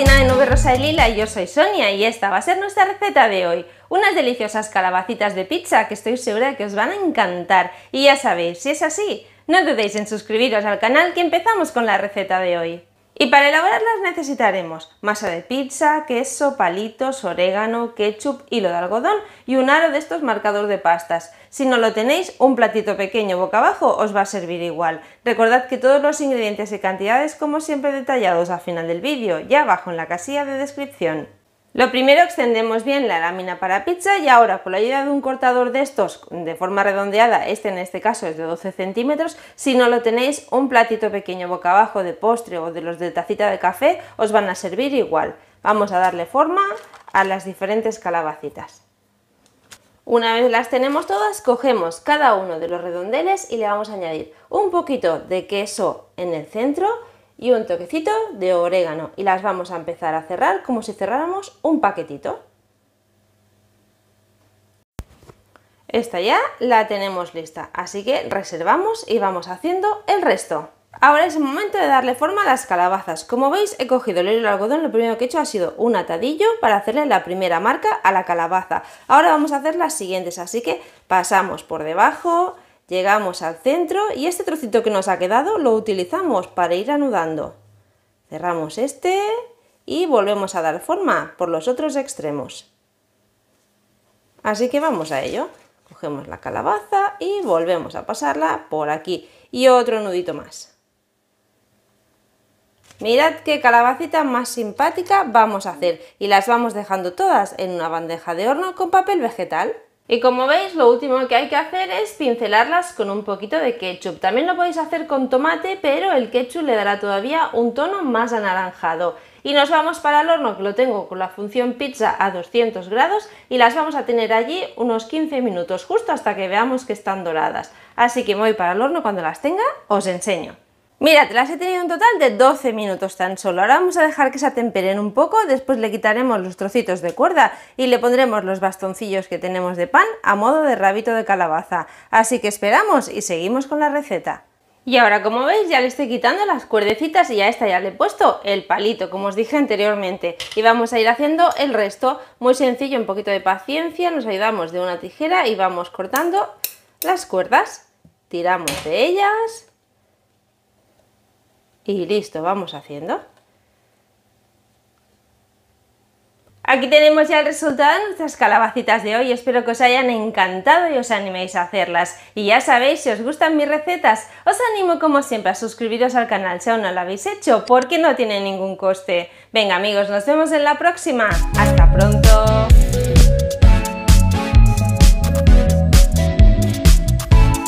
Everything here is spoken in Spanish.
cocina de nube rosa y lila y yo soy Sonia y esta va a ser nuestra receta de hoy. Unas deliciosas calabacitas de pizza que estoy segura que os van a encantar. Y ya sabéis, si es así, no dudéis en suscribiros al canal que empezamos con la receta de hoy. Y para elaborarlas necesitaremos masa de pizza, queso, palitos, orégano, ketchup, hilo de algodón y un aro de estos marcadores de pastas. Si no lo tenéis, un platito pequeño boca abajo os va a servir igual. Recordad que todos los ingredientes y cantidades como siempre detallados al final del vídeo ya abajo en la casilla de descripción. Lo primero extendemos bien la lámina para pizza y ahora con la ayuda de un cortador de estos de forma redondeada, este en este caso es de 12 centímetros, si no lo tenéis un platito pequeño boca abajo de postre o de los de tacita de café os van a servir igual. Vamos a darle forma a las diferentes calabacitas. Una vez las tenemos todas, cogemos cada uno de los redondeles y le vamos a añadir un poquito de queso en el centro y un toquecito de orégano y las vamos a empezar a cerrar como si cerráramos un paquetito. Esta ya la tenemos lista, así que reservamos y vamos haciendo el resto. Ahora es el momento de darle forma a las calabazas. Como veis he cogido el hilo de algodón, lo primero que he hecho ha sido un atadillo para hacerle la primera marca a la calabaza. Ahora vamos a hacer las siguientes, así que pasamos por debajo, Llegamos al centro y este trocito que nos ha quedado lo utilizamos para ir anudando. Cerramos este y volvemos a dar forma por los otros extremos. Así que vamos a ello. Cogemos la calabaza y volvemos a pasarla por aquí. Y otro nudito más. Mirad qué calabacita más simpática vamos a hacer y las vamos dejando todas en una bandeja de horno con papel vegetal. Y como veis, lo último que hay que hacer es pincelarlas con un poquito de ketchup. También lo podéis hacer con tomate, pero el ketchup le dará todavía un tono más anaranjado. Y nos vamos para el horno, que lo tengo con la función pizza a 200 grados, y las vamos a tener allí unos 15 minutos, justo hasta que veamos que están doradas. Así que voy para el horno, cuando las tenga os enseño. Mira, te las he tenido un total de 12 minutos tan solo. Ahora vamos a dejar que se atemperen un poco, después le quitaremos los trocitos de cuerda y le pondremos los bastoncillos que tenemos de pan a modo de rabito de calabaza. Así que esperamos y seguimos con la receta. Y ahora como veis ya le estoy quitando las cuerdecitas y a esta ya le he puesto el palito, como os dije anteriormente. Y vamos a ir haciendo el resto, muy sencillo, un poquito de paciencia, nos ayudamos de una tijera y vamos cortando las cuerdas, tiramos de ellas y listo, vamos haciendo. Aquí tenemos ya el resultado de nuestras calabacitas de hoy, espero que os hayan encantado y os animéis a hacerlas. Y ya sabéis, si os gustan mis recetas, os animo como siempre a suscribiros al canal si aún no lo habéis hecho, porque no tiene ningún coste. Venga amigos, nos vemos en la próxima. ¡Hasta pronto!